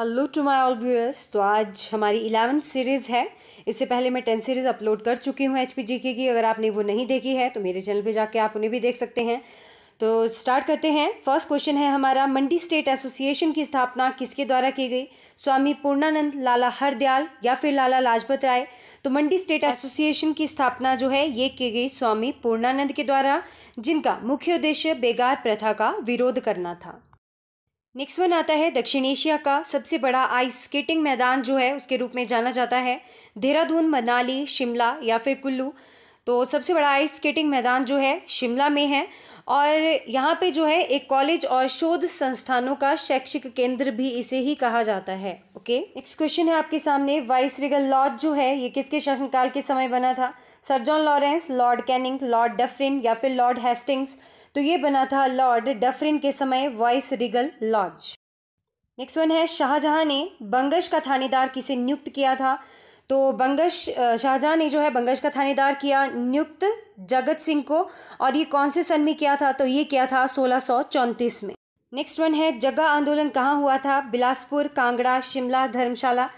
hello to my all viewers तो आज हमारी इलेवन सीरीज़ है इससे पहले मैं टेन सीरीज़ अपलोड कर चुकी हूँ एच पी जी की अगर आपने वो नहीं देखी है तो मेरे चैनल पे जाके आप उन्हें भी देख सकते हैं तो स्टार्ट करते हैं फर्स्ट क्वेश्चन है हमारा मंडी स्टेट एसोसिएशन की स्थापना किसके द्वारा की गई स्वामी पूर्णानंद लाला हरदयाल या फिर लाला लाजपत राय तो मंडी स्टेट एसोसिएशन की स्थापना जो है ये की गई स्वामी पूर्णानंद के द्वारा जिनका मुख्य उद्देश्य बेगार प्रथा का विरोध करना था नेक्स्ट वन आता है दक्षिण एशिया का सबसे बड़ा आइस स्केटिंग मैदान जो है उसके रूप में जाना जाता है देहरादून मनाली शिमला या फिर कुल्लू तो सबसे बड़ा आइस स्केटिंग मैदान जो है शिमला में है और यहाँ पे जो है एक कॉलेज और शोध संस्थानों का शैक्षिक केंद्र भी इसे ही कहा जाता है ओके नेक्स्ट क्वेश्चन है आपके सामने वाइस रिगल लॉर्ड जो है ये किसके शासनकाल के समय बना था sir John Lawrence Lord Canning Lord Dufferin या फिर लॉर्ड हेस्टिंग्स तो ये बना था लॉर्ड डफरिन के समय viceregal lodge next one है शाहजहां ने बंगश का थानेदार किसे नियुक्त किया था तो बंगश शाहजहाँ ने जो है बंगश का थानेदार किया नियुक्त जगत सिंह को और ये कौन से सन में किया था तो ये किया था सोलह में नेक्स्ट वन है जगह आंदोलन कहाँ हुआ था बिलासपुर कांगड़ा शिमला धर्मशाला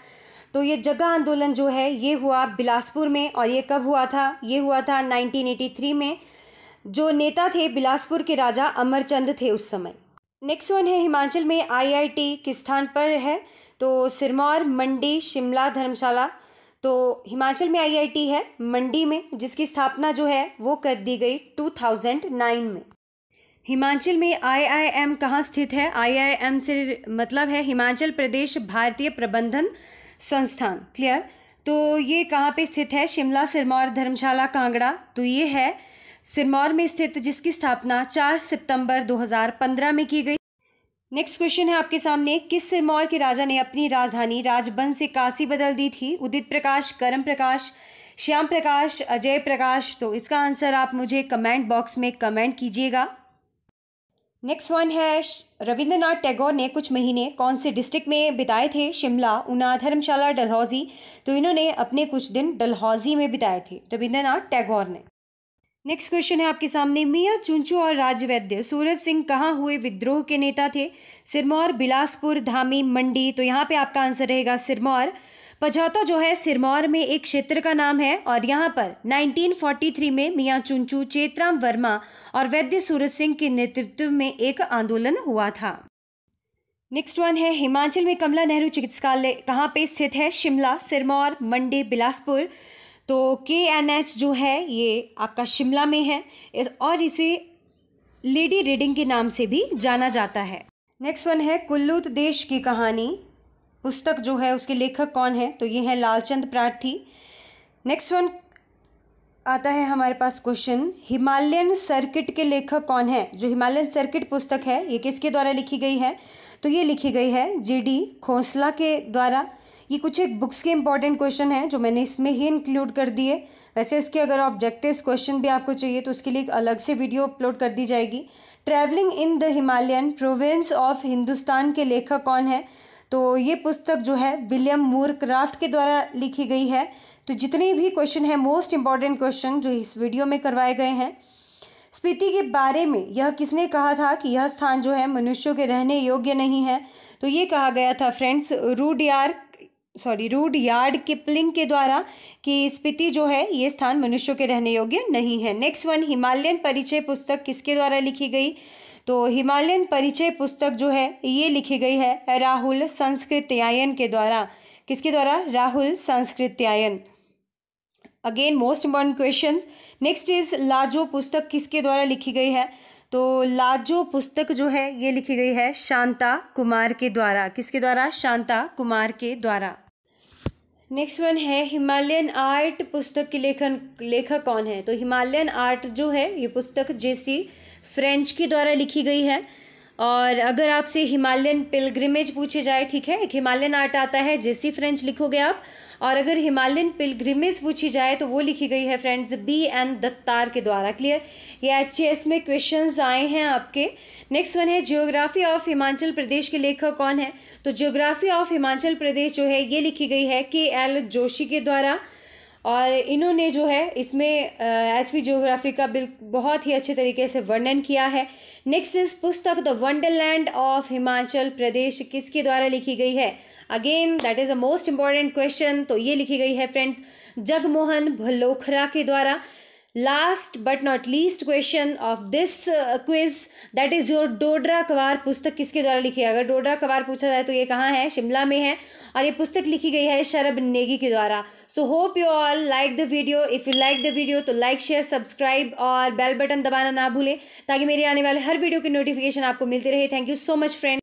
तो ये जगह आंदोलन जो है ये हुआ बिलासपुर में और ये कब हुआ था ये हुआ था 1983 में जो नेता थे बिलासपुर के राजा अमरचंद थे उस समय नेक्स्ट वन है हिमाचल में आईआईटी किस स्थान पर है तो सिरमौर मंडी शिमला धर्मशाला तो हिमाचल में आईआईटी है मंडी में जिसकी स्थापना जो है वो कर दी गई 2009 में हिमाचल में आईआईएम कहाँ स्थित है आईआईएम से मतलब है हिमाचल प्रदेश भारतीय प्रबंधन संस्थान क्लियर तो ये कहाँ पे स्थित है शिमला सिरमौर धर्मशाला कांगड़ा तो ये है सिरमौर में स्थित जिसकी स्थापना 4 सितंबर 2015 में की गई नेक्स्ट क्वेश्चन है आपके सामने किस सिरमौर के राजा ने अपनी राजधानी राजबन से काशी बदल दी थी उदित प्रकाश करम प्रकाश श्याम प्रकाश अजय प्रकाश तो इसका आंसर आप मुझे कमेंट बॉक्स में कमेंट कीजिएगा नेक्स्ट वन है रविंद्रनाथ टैगोर ने कुछ महीने कौन से डिस्ट्रिक्ट में बिताए थे शिमला ऊना धर्मशाला डलहौजी तो इन्होंने अपने कुछ दिन डलहौजी में बिताए थे रविंद्रनाथ टैगोर ने नेक्स्ट क्वेश्चन है आपके सामने मियाँ चुंचू और राजवैद्य सूरज सिंह कहाँ हुए विद्रोह के नेता थे सिरमौर बिलासपुर धामी मंडी तो यहाँ पे आपका आंसर रहेगा सिरमौर पझौता जो है सिरमौर में एक क्षेत्र का नाम है और यहाँ पर 1943 में मियाँ चुंचू चेतराम वर्मा और वैद्य सूरज सिंह के नेतृत्व में एक आंदोलन हुआ था नेक्स्ट वन है हिमाचल में कमला नेहरू चिकित्सालय कहाँ पे स्थित है शिमला सिरमौर मंडी बिलासपुर तो के एन एच जो है ये आपका शिमला में है इस और इसे लेडी रीडिंग के नाम से भी जाना जाता है नेक्स्ट वन है कुल्लूत देश की कहानी पुस्तक जो है उसके लेखक कौन है तो ये है लालचंद प्रार्थी नेक्स्ट वन आता है हमारे पास क्वेश्चन हिमालयन सर्किट के लेखक कौन है जो हिमालयन सर्किट पुस्तक है ये किसके द्वारा लिखी गई है तो ये लिखी गई है जी डी खोसला के द्वारा ये कुछ एक बुक्स के इंपॉर्टेंट क्वेश्चन हैं जो मैंने इसमें ही इंक्लूड कर दिए वैसे इसके अगर ऑब्जेक्टिव क्वेश्चन भी आपको चाहिए तो उसके लिए एक अलग से वीडियो अपलोड कर दी जाएगी travelling in the Himalayan provinces of Hindustan के लेखक कौन है तो ये पुस्तक जो है विलियम मूर क्राफ्ट के द्वारा लिखी गई है तो जितने भी क्वेश्चन हैं मोस्ट इम्पॉर्टेंट क्वेश्चन जो इस वीडियो में करवाए गए हैं स्पीति के बारे में यह किसने कहा था कि यह स्थान जो है मनुष्यों के रहने योग्य नहीं है तो ये कहा गया था friends Rudyard sorry Rudyard Kipling के द्वारा कि स्पीति जो है ये स्थान मनुष्यों के रहने योग्य नहीं है नेक्स्ट वन हिमालयन परिचय पुस्तक किसके द्वारा लिखी गई तो हिमालयन परिचय पुस्तक जो है ये लिखी गई है राहुल संस्कृत्यायन के द्वारा किसके द्वारा Rahul Sankrityayan again most important question next is लाजो पुस्तक किसके द्वारा लिखी गई है तो लाजो पुस्तक जो है ये लिखी गई है शांता कुमार के द्वारा किसके द्वारा शांता कुमार के द्वारा नेक्स्ट वन है हिमालयन आर्ट पुस्तक के लेखन लेखक कौन है तो हिमालयन आर्ट जो है ये पुस्तक जेसी फ्रेंच के द्वारा लिखी गई है और अगर आपसे हिमालयन पिलग्रिमेज पूछे जाए ठीक है एक हिमालयन आर्ट आता है जेसी फ्रेंच लिखोगे आप और अगर हिमालयन पिलग्रिमेज पूछी जाए तो वो लिखी गई है फ्रेंड्स बी एन दत्तार के द्वारा क्लियर ये अच्छे में क्वेश्चन आए हैं आपके नेक्स्ट वन है जियोग्राफी ऑफ हिमाचल प्रदेश के लेखक कौन है तो जियोग्राफी ऑफ हिमाचल प्रदेश जो है ये लिखी गई है के एल जोशी के द्वारा और इन्होंने जो है इसमें एच पी जोग्राफी का बिल बहुत ही अच्छे तरीके से वर्णन किया है नेक्स्ट इस पुस्तक the wonderland of Himachal Pradesh किसके द्वारा लिखी गई है again that is a most important question तो ये लिखी गई है फ्रेंड्स जगमोहन भलोखरा के द्वारा last but not least question of this quiz that is your Dodra Kwar पुस्तक किसके द्वारा लिखी है अगर डोडरा कवार पूछा जाए तो ये कहाँ है शिमला में है और ये पुस्तक लिखी गई है शरब नेगी के द्वारा so hope you all like the video if you like the video तो लाइक शेयर सब्सक्राइब और बेल बटन दबाना ना भूलें ताकि मेरे आने वाले हर वीडियो की नोटिफिकेशन आपको मिलती रहे thank you so much friend